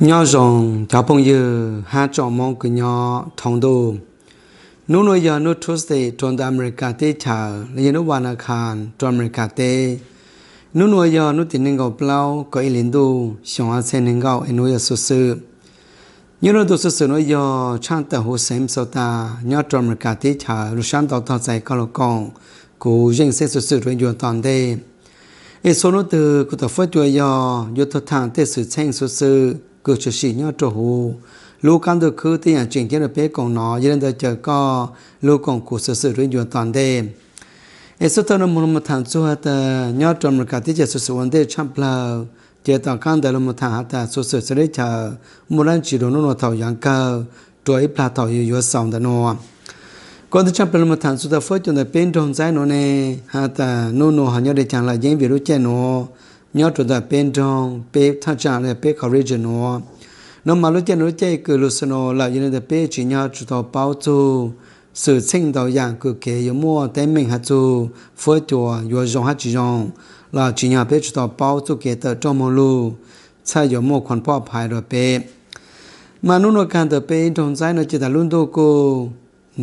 nhỏ rong cháu bông dư hai trọ mong cái nhỏ thong đồ nô nô giờ nô trust tê tròn đà America tê chờ lấy nô vana khan tròn America tê nô nô giờ nô tin ngầu plau có ý liên đồ xong ăn sen ngầu nô giờ sơ sơ nhớ nô đồ sơ sơ nô giờ chăn tờ hồ sớm sau ta nhỏ tròn America tê chờ lúc sáng tàu tàu chạy cao lô con cố dân sẽ sơ sơ rồi dọn toàn tê ไอ้โซนตัวกูต่อฟัดจัวยอยยุทธทางเตสือแช่งสุด cứ cho xì nhau trò hù lu cam được khứ thì nhà chuyện kia được bé còn nó giờ nên chờ có lu còn cụ sự sự rồi chuyện toàn đêm ê số tao nó muốn một thằng số hết nhớ trong một cái tiết giờ sự sự vấn đề chăm plau chỉ tao cam được một thằng hết số sự sự đấy chờ một lần chỉ đồ nó nó thầu giang cơ rồi plau thầu yêu yêu xong đó nó còn tôi chăm plau một thằng số tao phơi cho nó bên trong trái nó nè hết nó nó họ nhau để chẳng là dễ bị rút chân nó nyot to da pen dong pe tha cha le pe courage no no ma lo tian lo tiai ke lo sno la yin de pe chi nya chu to pao chu sự sinh đạo dạng cứ kế yếu mua tế mình hạt chú phơi chùa yếu dòng hạt chú dòng là chỉ nhà bếp chú tàu bao chú kế tờ trong mô lù sai yếu mua khoản bó bài rồi bếp mà nụ nụ càng tờ bếp đồng giai nó chỉ là luôn đô cô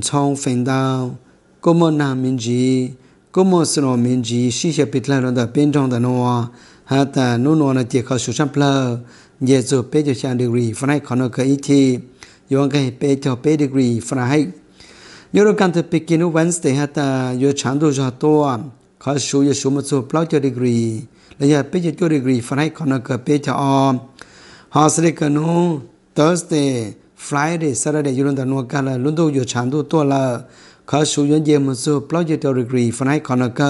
trong phình đào cô mô nà mình gì cô mô sư nô mình gì xí xe bịt lại rồi tờ bên trong tờ nô ฮาตานุนวนาเจคอสุชัมเพลเยซูเปจชาดิกรีฟรายคอนเคอิทียองกเปจเปดิกรีฟรายยูโรกันทปกินุวันสเตฮาตายูชันดูจอตัวเขาสูยูสูมาสูเปล่าจดีกรีและยาเปจจดิกรีฟรายคอนเคอเปจออมฮอสเลกนุเทอร์สเตฟรายเดสระเดยูรุนตานัวกันละลุนดูยูชันดูตัวละเขาสูยูเยมาสูเปล่าจดีกรีฟรายคอนเคอ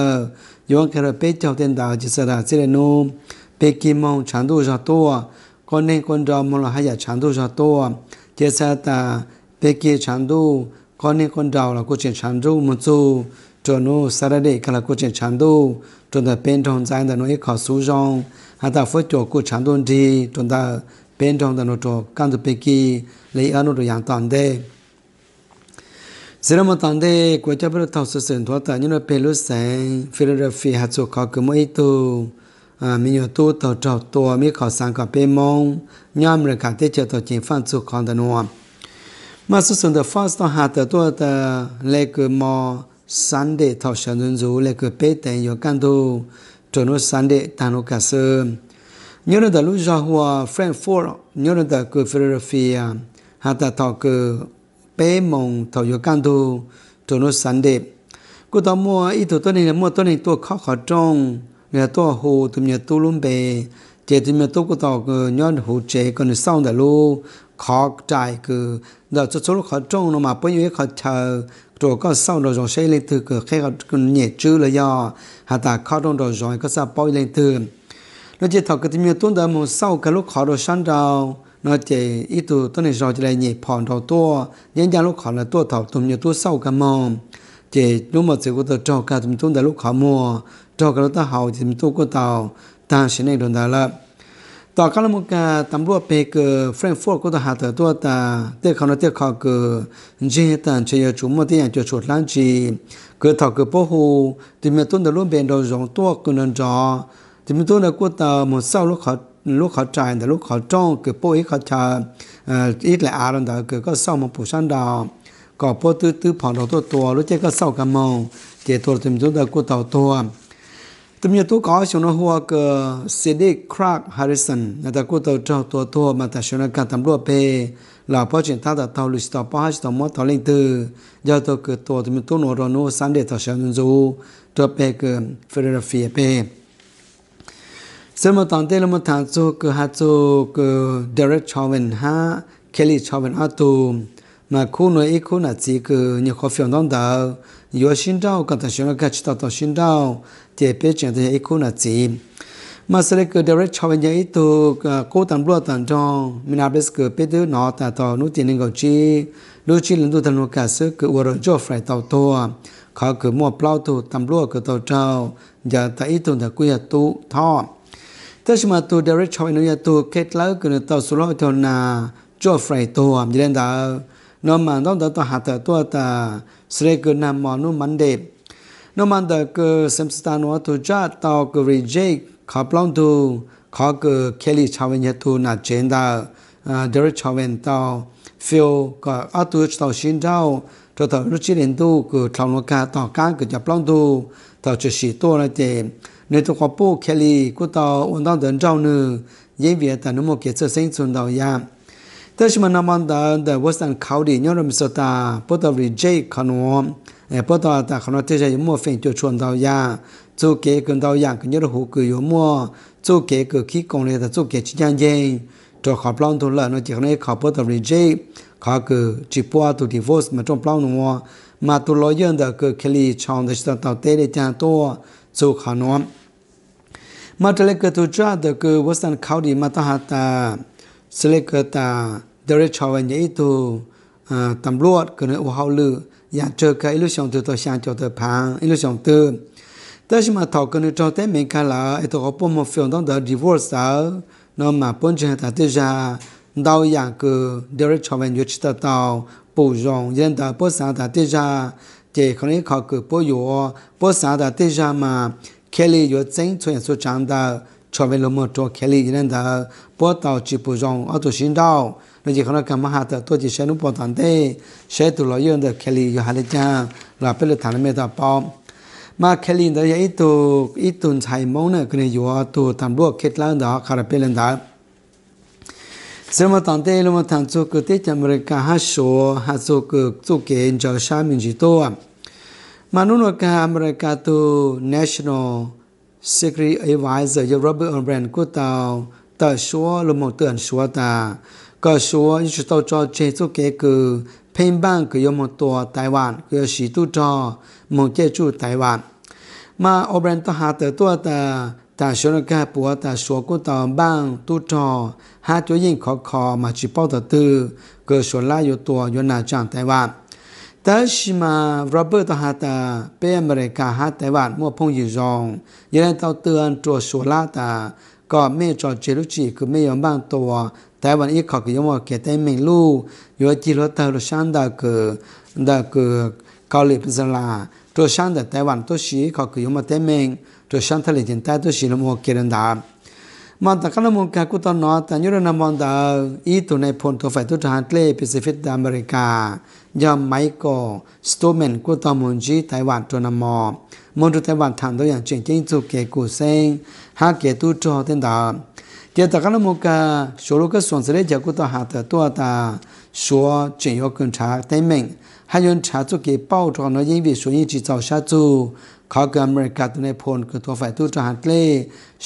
yon kera pe chao ten da ji sara sire no pe ki mong chan do ja to wa kon ne kon da mo la ha ya chan do ja to wa je sa ta pe ki chan do kon ne kon da la ko chen chan do mo zo to no sara de kala ko chen chan do to da pen thong zai da no e kha su jong ha ta fo cho ko chan do di to da pen thong da no to kan do pe ki le ano do yang tan de Sira mo tante kwa cha pro tau so sen thua ta nyu na pe lu sen Philadelphia ha cho ka ku mo i tu à mi nyu tu tau trau to mi kha sang ka pe mong nyam ra ka te che to chin fan chu khan da no ma so sen the first ha ta to ta le ku mo Sunday thao shan dun zu le ku pe ten yo kan do to no Sunday ta no ka se nyu na da lu ja hua Frankfurt nyu na da ku Philadelphia ha ta thao ku bé mong thọ yo can tu cho nó sẵn đẹp cô tao mua ít tuổi tu này là mua tu này tu khó khó trong là tu hồ tụi nhà tu luôn bề chế tụi nhà tôi cô tao cứ nhon hồ chế còn sau đó luôn khó trải cứ đó cho số khó trong nó mà bây giờ khó chờ rồi có sau đó rồi xây lên từ cửa khi có nhẹ chữ là do hạ ta khó trong rồi rồi có sao bôi lên từ nó chỉ thọ cái tụi nhà tu đã một sau cái lúc khó đồ sẵn rồi nó chỉ ít tu tôi này rồi chỉ là nhị phòn đầu tua nhân gian lúc khó là tua thầu tụm nhiều tua sâu cả mồm chỉ lúc mà sự của tôi trò cả tụm tu ta lúc khó mua trò cả lúc ta hậu thì tu của tàu ta sẽ này đồn đại là tàu các lúc cả tấm lúa pe cờ Frankfurt của tôi hạ tờ tua ta tiếc khó nó tiếc khó cờ dễ chơi ở chúng mà tiếc nhà chuột lan chỉ cờ thầu cờ bố hồ thì mình tôi đã luôn bền đầu giống tua cờ nên rõ thì mình tôi đã tàu một sau lúc khó lúc họ trai thì lúc họ trong cứ bố ít họ chờ ít lại à rồi đó cứ có sau một bộ sản đó có bố tư tư phòng đầu tôi tua lúc chơi có sau cả mông chỉ tôi tìm chúng ta cô tàu tua tụi mình tôi có chúng nó hoa cơ CD Clark Harrison là ta cô tàu trâu tua tua mà ta chúng nó cả tầm đua pe là bố chuyện ta ta tàu lịch tàu bó tàu mót tàu linh tư giờ tôi cứ tua tụi mình tôi nổ rồi nô sáng để tàu sáng dù trâu pe cơ Philadelphia pe 这么当代那么谈做个还做个 direct 超文哈，Kelly 超文阿多，那可能一可能几个你好非常到，有心照刚才说了个知道到心照，特别讲的一可能几，嘛是那个 direct 超文一多个高等部当中，米那不是个别的脑袋到努点那个机，努机人都在那个说个我让 Jeffrey 到多啊。เขาคือมั่วเปล่าตัวตำรวจก็ตัวเจ้าอย่าแต่อีตัวแต่กูอยากตู้ท่อถ้าชมาตัวเดรชอยนุยตัวเคล็ดลับกันต่อสุรทนาจ่อไฟตัวมีเดืนองดาวนมาต้องต่อหาแต่ตัวตาสเรกุนามอนุมันเดบนมันเดก็เซมสตานวตัวจ้าตอกรีเจขอปล้องตัวขอเกเคลีชาวเวนยตัวนาเจนดาเดรชาวเวนตอฟิลก็เอาตัวต่อชินเจ้าตัวต่อรุจิเรนตัวก็ทำโลกาต่อการก็จะปล้องตัวต่อจะสีตัวนะเจ你都话不开哩，古到文档等找呢，因为等那么给做生存到呀。但是嘛，那么的的我想考虑，有人说他不到 reject 可能，哎，不到他可能底下有么分就存到呀，做改革到呀，跟你的户口有么做改革去工来的做改几年钱，做好不朗读了，那就可能考不到 reject。考个直播都得我什么种不弄哦，嘛都老远的去开里唱的是到带的讲多。zu khanom ma tele ke tu cha de ke wasan khau di mata ha ta sele ke ta de re chaw wa nhei tu uh, tam luot ke ne u hau lu ya che ke ilu song tu to sang cho te phang ilu song tu ta shi ma thau ke ne cho te me ka la e to po mo fion dang da divorce sa no ma pon che ta te ja đau ya ke de re chaw wa nhei ta tao bù rong yen da po sa ta te ja 即可能靠去包药、包山的对象嘛，开了有种，从所讲的，车位那么多开了一念的包到全部种，我都寻找，那就可能干嘛好得，多只生不丹的，生出来以后的了有药含讲，来不了谈们没得包。那田里头一土一土菜苗呢，可能有要多不多，切来得，开别人的。生么丹的那么单纯，土地上没得开还做个做所所建招商民多啊。มานุนกาอเมริกาตู o National Security Advisor ยรเบอร์อนแบรนด์กูตาต่ชัวลมเตือนชัวตาก็ชัวยุชตจอเจสุเกกือเพนบ้างก็ยมตัวไต้หวันกอสีตุจอมงเจจูไต้หวันมาอเแบรนด์ตหาเตอตัวตาตาชนกาปัวตาชัวกูตาบ้างตุจอหาจุยิ่งขอคอมาจิปอตตือเกสชวนล่าอยู่ตัวยูนาจางไต้หวัน Tashima Robert Hata pe America ha Taiwan mua phong yu rong Yên tao tươn trùa sổ la ta Có mê trò chế lúc chỉ cứ mê yóng bang tòa Taiwan ít khóc yóng mò kẻ tay mình lưu Yó chỉ lô tàu lô sáng đà cử Đà cử Cao lịp giờ là Trùa sáng đà Taiwan tốt xí khóc yóng mò tay mình Trùa sáng thay lì tiền tay tốt xí lô mò kẻ đơn đạp มันตะกละมุงกากุตอนนอแต่ยุรนามอนดาอีตุในพลตัวไฟาทุทหานเล่ปิซิฟิตอเมริกายอมไมโกสโตเมนกุตอมุนจีไต้หวันตัวนามอมอนตุไต้หวันทำตัวอย่างเจริงจริงสุเกกูเซงฮาเกตุจอเท็นดาเจตะกละมุงกะโชลุกส่วนเสด็จจากุตอหาเตตัวตาชัวจริงยกเกินชาเต็มเมง还用查出给报状的因为属า制า下ูขาเกิดอเมริกาตัวในพลคือตัวฝ่ายทูตทหารเล่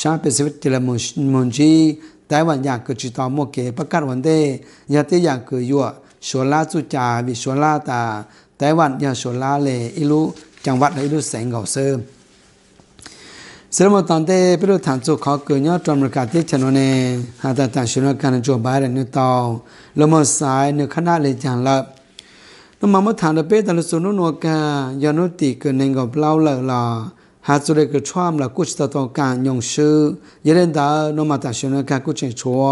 ชาเปซิฟิตติลามุมนจีไต้หวันอยากเกิดจิตตอมโมเกประกาศวันเดยยาติอยากเกิดยั่วสวนลาจุจาวิสวนลาตาไต้หวันอยากสวนลาเลอิลุจังหวัดอิลุแสงเก่าเสริมเสริมตอนเดไปดูฐานสุขเขาเกิดยอดอเมริกาที่ชนนเน หาตาตาชนวการจวบบายในนิวตองลมสายเนื้อคณะเลยจางลับนมามาถามระเป้ตันสุนุนกายานุติเกินเงกบเล่าเล่ลาหาสุเรกิดชมบละกุศลต่อการยงชื่อยันเลนดาโนมาตาชนกากุศลชัว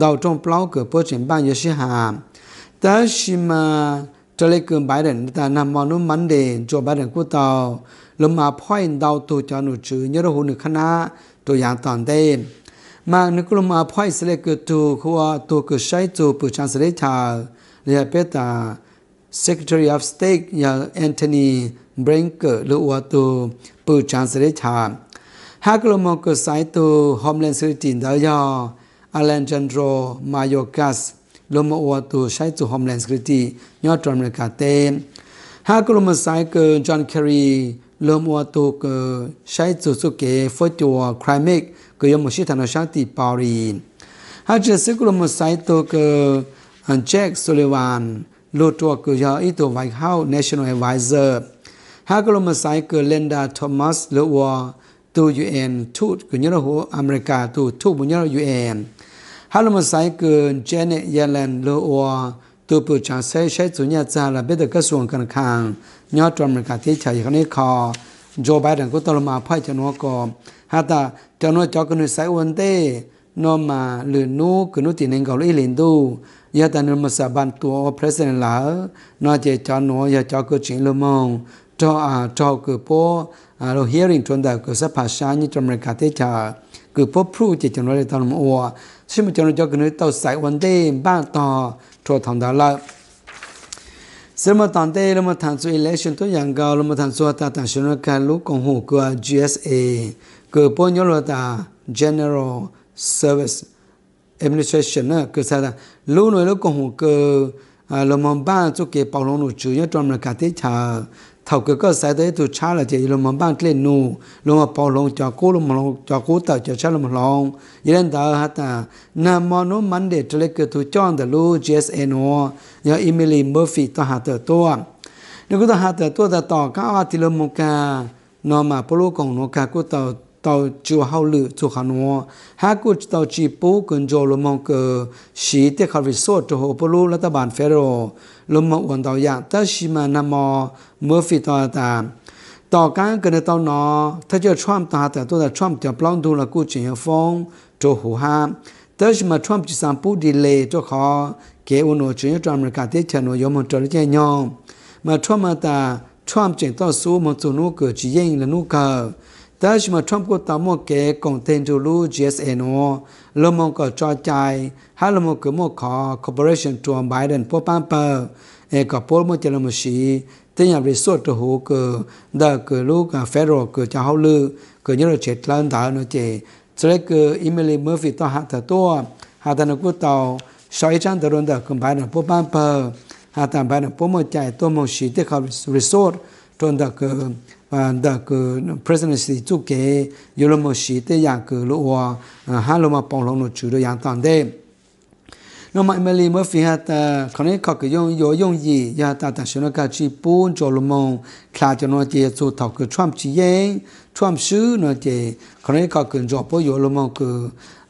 ดาวจงเปล่าเกิดเพื่อเฉียบัานยศิหามแต่ชิมาจะเลกเกินไปเด่นแต่นำมนุมันเด่นจวบายเด่นกู้เตาลงมาพ่อยดาวตัวจานุชื่อยรนหุนึคณะตัวอย่างตอนเต้นมากนึกลงมาพ่อยสเสลเกิดตัวคือตัวเกิดใช้ตัวปืนชานเสลชาเรียเปตา Secretary of State yang Anthony Blinken luatu pu chancellor cha haklomon ko saitu Homeland Security da ya Alejandro Mayorkas lomo watu saitu Homeland Security nyo tramna ka te haklomon sai ko John Kerry lomo watu ko saitu suke fotiwa Crimea ko yomo shitano shati Paris haje sekulomo saitu ko Jack Sullivan ลูตัวกูยาอีตัวไวท์เฮาส์เนชั่นแนลไวเซอร์ฮากลมสายเกูเลนดาทอมัสลูือวอตัวยูเอ็นทูตกูยญยรหูอเมริกาตัวทูตกูยญยรยูเอ็นฮากลมสายเกูเจเนตเยเลนลูือวอตัวปูจางใช้ใช้จุญญาจาระเบดกระทรวงการคลังยอดอเมริกาที่ใช้คนี้คอโจไบเดนก็ตกลงมาพ่ายจนวก่อฮัตตาจนวจอกนุสายวันเต้ no ma lu nu ku nu ti neng ka lu len do ya ta no ma sa ban tu o president la no je cha no ya cha ku chin lo mo to a to ko po a lo hearing to da ko sa pa sha ni to america te cha ko po pru je cha no le ta no mo wa si mo cha no jo ko no ta sa wan de ba to to thong da la ᱥᱮᱢᱟ ᱛᱟᱱᱛᱮ ᱞᱚᱢᱟ ᱛᱷᱟᱱᱥᱚ election ᱛᱚ ᱭᱟᱝᱜᱟ ᱞᱚᱢᱟ ᱛᱷᱟᱱᱥᱚ ᱟᱛᱟ ᱛᱟᱥᱚᱱᱚ ᱠᱟᱞᱩ ᱠᱚᱦᱚ ᱠᱚ ᱡᱤᱮᱥᱮ ᱠᱚ ᱯᱚᱧᱚᱞᱚ ᱛᱟᱱᱛᱮ ᱞᱚᱢᱟ ᱛᱷᱟᱱᱥᱚ ᱟᱛᱟ Service Administration á cơ sa là lúc nói lúc còn hồ cơ à làm món ba chỗ kia bảo lòng nội chủ yếu trong là cả thế chờ thầu cơ cơ sai tới tụ cha là chỉ làm món ba lên nụ làm món bảo lòng cho cô làm món cho cô tao cho cha làm món lòng vậy nên tao hát à nam món nó mắn để cho lấy cơ tụ chọn từ lúc GSN ho nhớ Emily Murphy tao hát từ tôi nếu cứ tao hát từ tôi tao tỏ các hoạt thì làm món cả nó mà polo còn nó cả cô tao 到就好了做哈诺，还过到吉布跟着罗蒙个西德卡瑞索之后，不如那达班菲罗罗蒙问到呀，但是嘛那么莫非到达到刚跟得到呢，他就穿大的都在穿掉布朗图了，过前风做胡哈，但是嘛穿就上布的嘞，就好给我诺只有专门干的钱诺，要么找了钱用，嘛穿嘛的穿就到苏蒙做那个只应了那个。ta chỉ mà Trump có tạo một cái công tên cho lu GSN nó mong có cho chạy hay lo mong cứ một khó corporation cho Biden po pam pa e có po một chân một xí tên nhà resort cho hồ cơ đã cơ lu cả federal cơ cho hậu lư cơ nhớ là chết lan thảo nó chế cho nên cơ Emily Murphy tạo hạ thở to hạ thở nó có tạo, sau ấy trang thở luôn đã cơ Biden po pam pa hạ thở Biden po một chạy to một xí tiếp khảo resort cho nên cơ da ke presidency zu ge yu le mo shi de ya ge ha lu ma pong long no chu de yang tan de no ma emily mo fi ha ta ka ke yo yong yi ya ta ta ka chi bu ta ke chuan chi ye chuan no ka ke jo ke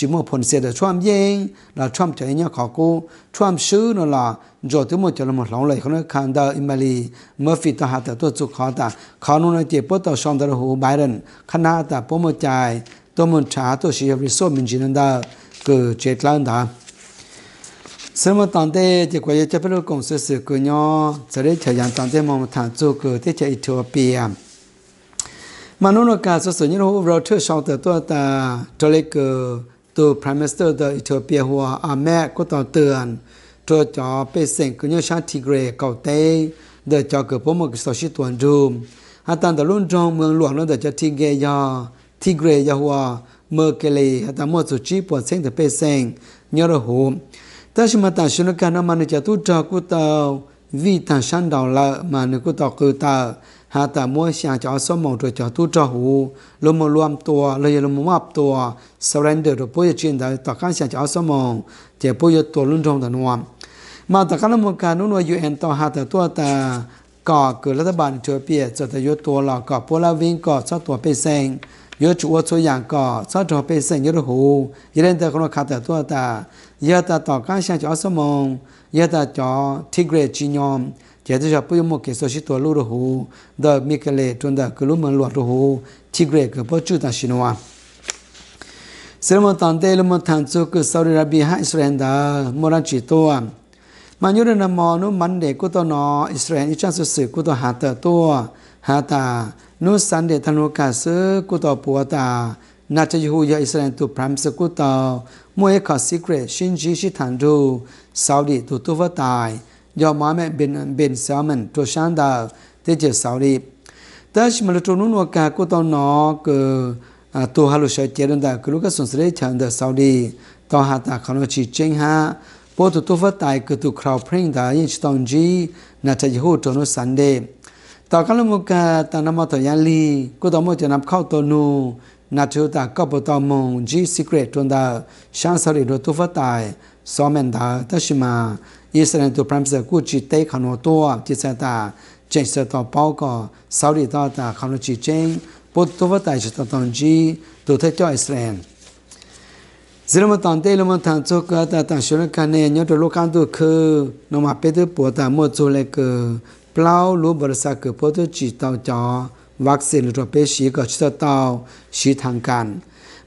chỉ một phần xe để Trump yên là Trump chạy nhau khó cố Trump sứ nó là rồi thứ một cho là một lòng lời không nói khăn đờ imali Murphy ta hạt tôi chụp khó ta khó nó nói chỉ bớt tàu xong tàu hồ Biden khăn hạ ta bố một chạy tôi muốn trả tôi sẽ hợp lý số mình chỉ nên đờ cứ chết lan ta sớm một tante tê chỉ quay cho biết cùng sự sự cứ nhau giờ đấy thời gian tante tê mong thằng chú cứ thế chạy Ethiopia มนุษย์กาสสุญญโรเราเชื่อชาวเตตัวตาตัวเล็ก to Prime Minister the Ethiopia Hua Ahmed ko to tern to cho pe sen ko nyo sha Tigray ko te the cho ko pomo ko so shi tuan dum ha tan da lun jong mương luang lo da cha Tigray ya Tigray ya Hua Merkele ha ta mo su chi po sen the pe sen nyo ro hu ta shi ma ta shi no ka na ma ne cha tu ta ku ta vi ta shan dao la ma ne ko to ko ta หาแต่มัวเสียงจะเอาสมองตัวจะตู้จะหูลมารวมตัวเลยลมามอบตัวสแลนเดอร์ตัวพุยจีนแต่ต่อการเสียงจะเอาสมองเจ็บพุยตัวรุ่นทองแต่นวมมาต่อการดำเนินการนู้นว่ายูเอ็นต่อหาแต่ตัวแต่ก่อเกิดรัฐบาลเออเปียจะแต่ยตัวหลอกก่อพวกเราวิ่งก่อชอบตัวไปเซ็งยอชัวตัวอย่างก่อชอัวไปเส็งยอหูยเล่นแต่คนขาแต่ตัวตายแตาต่อการเชียงจอสมองยแตาจอทิเกรจีนยอม chế cho cho bây giờ cái số chỉ tua lúa hồ đó mi cái lệ trong đó cái lúa mình lúa hồ chỉ cái cái bao chút ta xin hoa xem mà tận đây mà thằng cứ cái Saudi Arabia hay Israel đó mà nó chỉ tua mà nhớ là mò nó mắn để của tôi nó Israel ít sự sự của tôi hạ tờ tua hạ ta nó sẵn để thằng nó cả sự của tôi bùa ta na cha yu ya israel tu pram se ku ta mua cái kha secret shin chỉ thằng than du saudi tu tu va tai ya Muhammed bin bin Salman to shanda te je sauri tash malutonu no ka ko to no ko to halu sha che dan da ko ka sun sre chan da sauri to ha ta khano chi cheng ha po to to fa tai ko tu kraw pring da yin chi ton ji na ta ji ho to no sande ta ka lu mo ka ta na ma to yan li ko to mo che nam khao to nu na thu ta ka po to mo ji secret ton da shan sauri do to fa tai ซอมแมนดาตชิมา Yisrael to Pramsa Kuchi Tei Khano Toa Tisa Ta Cheng Sa Ta Pao Ka Sauri Ta Ta Khano Chi Cheng Po Tova Ta Isha Ta Tong Chi Do Te Kyo Yisrael Zirama Tang Tei Lama Tang Tso Ka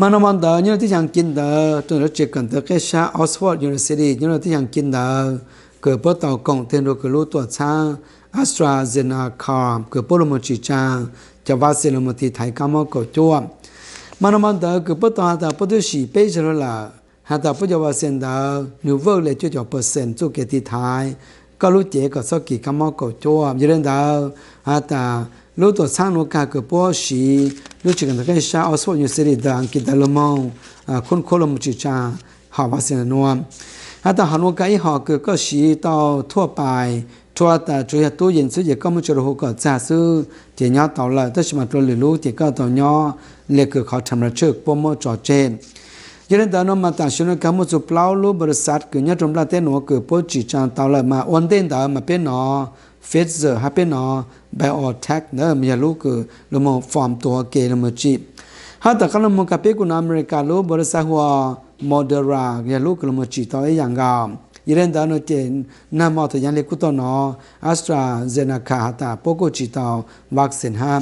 mà nó Manaman da nhớ tiếng hàng kinh da tôi đã chỉ cần tới cái xã Oxford University nhớ tiếng hàng kinh da cửa bờ tàu cổng thiên đô cửa lũ tuột xa AstraZeneca cửa bờ lùm chỉ cha cho vắc xin lùm thì thái cam mơ cổ chua mang da cửa bờ tàu da bờ tôi chỉ bây giờ là hạ da bờ cho vắc xin da nếu vợ lại cho cho bờ sen cho cái thì thái có lũ trẻ có sao kỳ cam mơ cổ chua nhớ đến da hạ lo to sano ka ke po shi lo chi kan ka sha oswo nyu seri da an ki dalmo kon kolom chi cha ha wa se no ha ta hanu ka i ha ke ka shi tao thua bài, thua ta chu ya tu yin su ye ka mu chu ho ka cha su ti nya tao là ta shi ma tro le lu ti ka tao nya lấy cái kha tham ra chuk po mo cho chen Yên đó mà ta xin cái một số plau lô bớt sát cái nhớ trong la tên nó cứ bố chỉ chàng tao là mà ổn định đó mà biết nó ฟิสเซอร์ฮับเปนอบออแท็กเนอร์มีลูกเรามฟอร์มตัวเกลมจีบฮะแต่ก็เรามกับเปกุนอเมริกาลูบริษัทหัวโมเดรามีลูกเรามจีต่ออย่างกามย่เรนดานุเจนนามอตยันเล็กุตโนอัสตราเซนาคาฮตาโปโกจิตาวัคซีนฮะ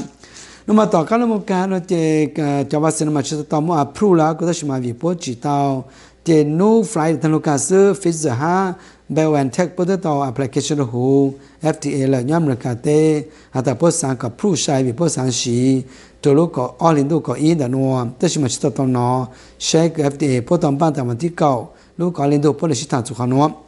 นมาต่อการลงการนเจกจาวัสนมาชุดต่อมอพรูแล้วก็ต้มาวิปจิตาเจนูฟลายทันุกาซือฟิสเซอร์ฮะ Bell Tech put it on application hu FTA la nyam rakha te hata po sang ka pru shai bi po sang shi to lo ko all in do ko in da no te shi ma chi to no shake FTA po tam pa tam ti kao lo ko all in do po le shi ta chu kha no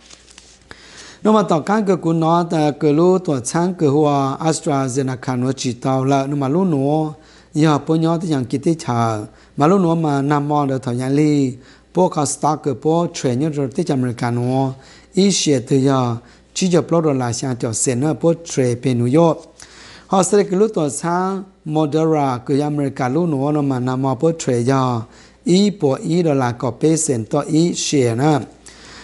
no ma ta kan ke ku no ta ke lo to chang ke hua Astra Zeneca no chi ta la no ma lo no ya po nyo ti yang ki te cha ma lo no ma na mo da tho yan li po ka star ke po train yo te cha american no 一些的呀，只要不落来想叫谁呢不吹别努药。好，所以个路多长，莫得啦，个亚美加路努那嘛那么不吹呀，一波一的啦个百分到一些呢。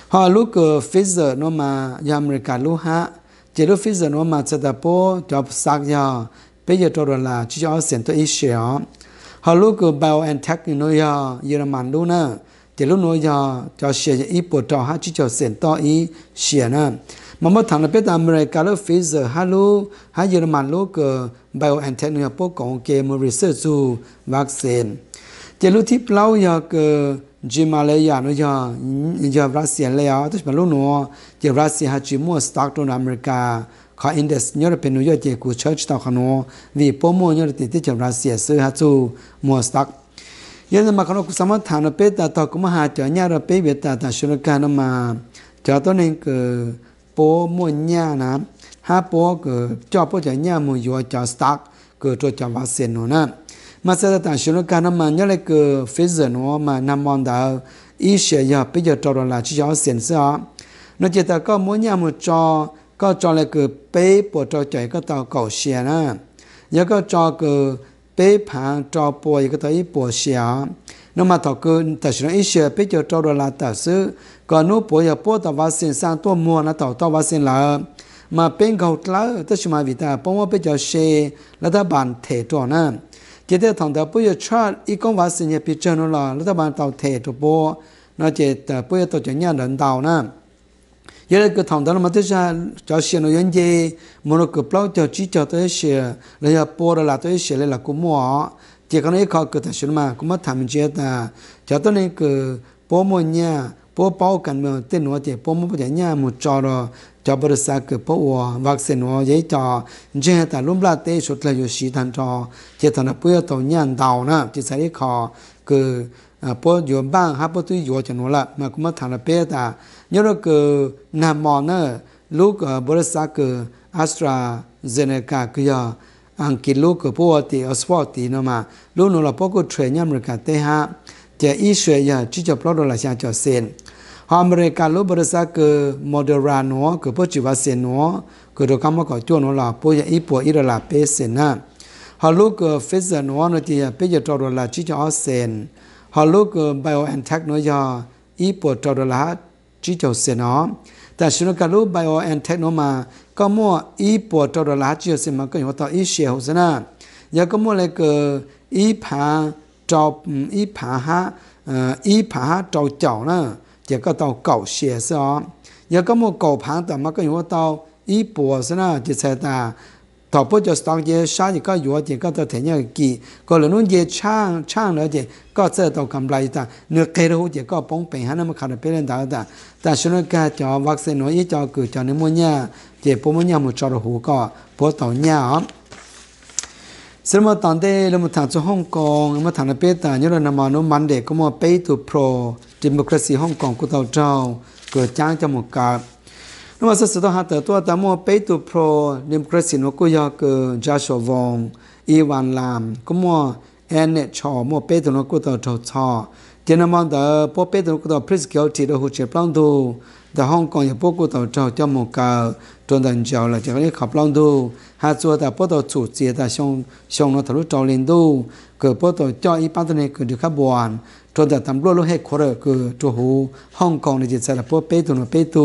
好，如果 Pfizer 那嘛亚美加路哈，假如 Pfizer 那嘛这的波叫啥呀，别要多啦，只要先到一些哦。好，如果 BioNTech 那呀，也蛮多呢。เดีจลุโนยาจะเสียอีปวดจอฮะจิจอเสียนต่ออีเสียนะมันมาถามในเป็นอเมริกาแล้วฟิสเซอร์ฮัลโหลฮะเยอรมันโลกเกอร์ไบโอแอนเทนเนียีพวกของเกมรีเสิร์ชซูวัคซีนเดีจลุที่เปล่าอยาเกอร์จิมาเลยานุยายาบราเซียเลยอ่ะทุกคนรู้เนาะเจบราเซียฮะจิมัวสตาร์ทตัวอเมริกาขออินเดสย่ยเป็นนุยเจกูเชิรต่อขนมวีโปโมยอดติดที่เจบรัสเซียซื้อฮะจูมัวสตาร์ท yena makano kusama thana pe ta cũng mà ha cho nya ra pe be ta ta shuru ka na ma cha to ne ke po mo nya na ha po ke cha po cha nya mo yo cha stock ke cho cha va nó nè mà sau đó ta shuru nó mà ma nya cái ke fizen mà ma na mon ý sẽ giờ bây giờ ya to la chi ya sen sa nó chỉ ta có muốn nhau một cho có cho là cái bé bộ trò chạy cái tàu cầu xe nè nhớ có cho cái bé phá cho bùa cái tới bùa xia nó mà thọ cơ tại sao ít xia bé cho cho đồ là tạo sự còn nó bùa giờ bùa tạo vaccine sang tua mua nó tạo tạo vaccine là mà bên cầu lá tất cả vì ta bông bé cho xe là ta bàn thể cho nè chỉ thế thằng ta bùa giờ cho ít con vaccine nhà bị chơi nó là là ta bàn tạo thể cho bùa nó chỉ ta bùa giờ tạo cho nhà lần đầu nè giờ cái thằng đó là mất ra cho xe nó yên gì muốn nó cứ bao cho chỉ cho tới xe lấy giờ bỏ ra là tới xe là cũng mua chỉ cần nói khó cứ thật sự mà cũng mất tham chết ta à. cho tới này cứ bỏ mua nhà bỏ bao cần mà tên nó thì bỏ mua giờ nhà một trò rồi cho bớt xa cứ bỏ ua vắc xin nó giấy cho thế ta lúc là tê sụt là yêu sĩ thằng trò chỉ thằng nó bây giờ tàu nhà đầu nè chỉ sai khó cứ à po yo bang ha po tu yo cho nó là mà cũng mất thằng là bé ta nhớ được cái nam mòn nữa lúc bữa đó sa cái Astra Zeneca cái giờ anh kia lúc cái po Ti, Oxford thì nó mà lúc nó là po cái chuyện nhà mình cả thế ha chỉ ít chuyện giờ chỉ cho plot là sao cho sen họ mình cả lúc bữa đó sa cái Modera nó cái po chỉ vào sen nó cái đồ cam mà có chỗ nó là po giờ ít po ít là bé sen ha họ lúc cái phết giờ nó nó thì bây giờ trò là chỉ cho sen họ lúc ờ, BioNTech nói do ý bộ trò đó là chỉ cho xe nó ta xin cả lúc BioNTech mà có mua ý bộ trò là chỉ cho xe mà có nhiều tao ý xe hồ giờ có mua lại cái ý phá trò ừ, ý phá ha ờ, ý phá nữa chỉ có tao cầu xe giờ có mua cầu phá mà có nhiều tao ý bộ sana chỉ xe ta thọ bố cho sang ye sáng gì có yếu gì có tôi thấy nhau gì có lần luôn ye chang chang nữa gì có sẽ tàu cầm lại ta nửa cây đâu gì có bóng bèn hắn mà khát được lên đó ta ta số nó cả cho vắc xin nói với cho cử cho nên mua nhà chỉ bố mua nhà một cho được hú có bố tàu nhà xin mà tante là một thằng cho Hong Kong mà thằng là bên ta như là nằm ở nó mặn để có một pay to pro democracy Hong Kong của Tao trâu cửa trang cho một cặp 那么这时候他得多达莫贝杜 pro 林克西诺古要个 Joshua Wong 伊万兰，古莫 Anne Cho 莫贝杜诺古到 Cho Cho，今那么的波贝杜诺古到 Priscil 提到胡切布朗杜，在香港也波古到 Cho 叫莫个，专登叫了这个卡布朗杜，他做的波到主接的上上了头路找领导，个波到叫一般的那个就卡不完。จนแต่ตำรวจลูกให้คนเออคือตัวหูฮ่องกงในจิตใจละพวกเปตุนเปตุ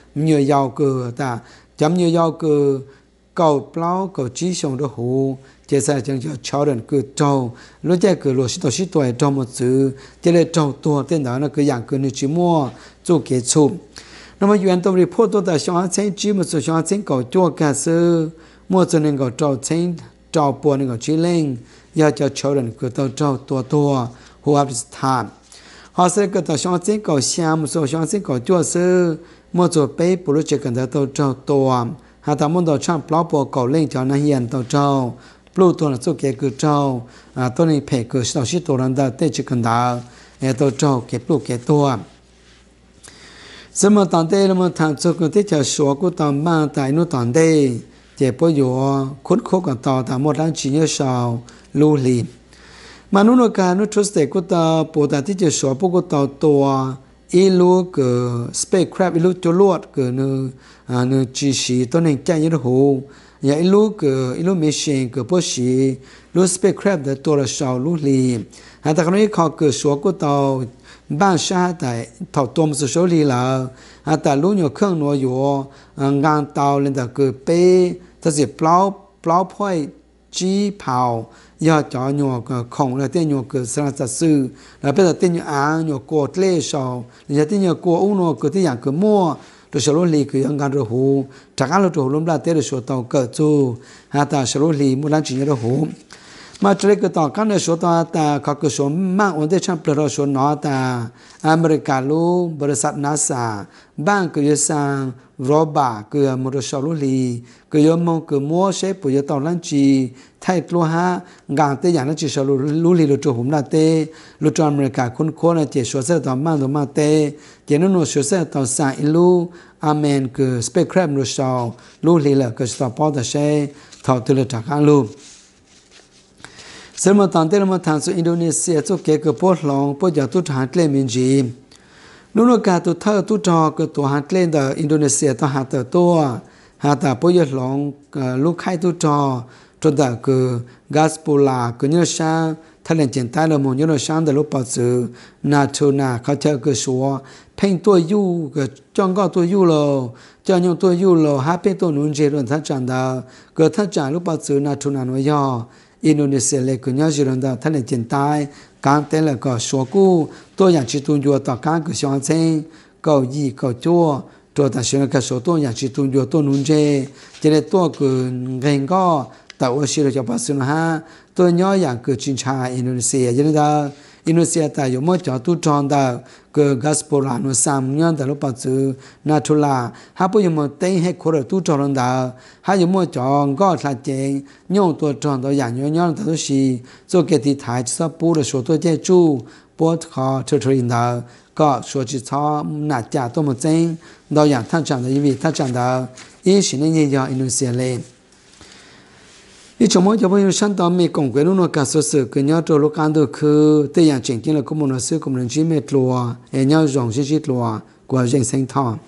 như giàu cử ta chấm như giàu cử cầu plau cầu trí sống đó hù chế sai chẳng cho cháu đần cứ trâu lúc chế cứ lúa xít tổ xít tuổi trâu một chữ chế lệ trâu tua tên đó nó cứ dạng cứ như chỉ mua chú kế chụp nó mà duyên tâm report tôi đã xóa chén chỉ một số xóa chén cầu chua cả sư mua cho nên cầu trâu chén trâu buồn nên cầu chỉ lên giờ cho cháu đần cứ tàu trâu tua tua hù áp thảm 好说，给他想增高，想不说想增搞就是摸着背不如接跟他到教团，让他们到唱老婆搞练跳那都找，不如多了苏给个教啊，多尼佩哥少西托兰达对接跟打，也都找给不给啊。什么当队？什么团队？记者说：“我管他妈！”，但那团队也不友、坤苦管到他们当群业少努力。มนุษย์การนุชสเตกุตตาปวดตาที่จะชอบปกตาตัวอีลูกเสเปครับอีลูกจลวดเกินอเนื้อจีสีตัวหนึ่งใจยืดหูอย่าอีลูกเกออีลูกไม่เชื่เกอปุ๊บสีลูกสเปครับเดตัวละสาวลูกลีฮะแต่ครันี้เขาเกิดสัวกุตตาบ้านชาแต่ถอดตัวมือสูลีแล้วฮะแต่ลูกอยู่เครื่องนัวอยู่งานเตาเลยแต่เกิดเป้ถ้าเสียเปล่าเปล่าพ่อย鸡泡，要叫个空来听鸟叫，沙沙声。那别再听鸟啊，鸟叫得吵。人家听鸟叫，乌鸟叫，听像个猫。就沙罗里，叫阳光热乎。查干之后，冷不拉，铁就小刀割足。啊，塔小罗里，木兰吉热火。มาเจอกันต่อกันเนยโชว์ต่อตาเขาก็ชมมากอันเดชันเปลือกชนนอตาอเมริกาลูบริษัทนาซาบ้านกุยังโรบาเกือมุรชอลุลีกุยมงกอยมัวเชปุยตอลันจีไทยตัวฮะงานเตียงนั่งจีชอลุลุลีลุจูหุมนาเตลุจูอเมริกาคุ้นโคนเจชัวเซตอมาตอมาเตเจนุนุนชัวเซตอสายิลูอาเมนกือสเปคแรมรชอลุลีเละกือสตอพอตเชทอตุลตักรลู什么当地人们谈说印度尼西亚做改革不容，不叫多长来民主。侬侬讲都太多长个多长来的印度尼西亚都还得多，还得不要容呃，路开都长，做的个 gas 不拉，个你想。他能简单了么？你那想的路不走，那抽那靠条个说，拼多有个广告都有了，家用都有了，还拼多农村人他讲的，个他讲路不走，那抽那那样。Indonesia le kunya jiranda thane chin tai kan te le ko shuo ku to yang chi tu yo ta kan ko xiang chen ko yi ko chuo to ta xiang ka shuo to yang chi tu yo to nun je je le to ku ngen go ta wo shi le cho pa sun ha to nyo yang ku chin cha Indonesia jiranda inosiyata yo mo cha tu thon da ge gaspora no sam nyan da lo pa zu na thu la ha po yo mo tain he khor tu thon ron da ha yo mo cha ngo sa che tu thon da ya nyon nyon da shi zo ke ti ta sa po de so tu je chu po kha thu thu in da ka so chi cha na cha to mo zeng da ya ta chang da yi ta chang da yi shi ne ye ya inosiyale ཁྱི ཕྱད མི ཁྱི ཕྱི ཕྱི ཕྱི ཕྱི ཕྱི ཕྱི ཕྱི ཕྱི ཕྱི ཕྱི ཕྱི ཕྱི ཕྱི ཕྱི ཕྱི ཕྱི ཕྱི ཕྱི ཕྱི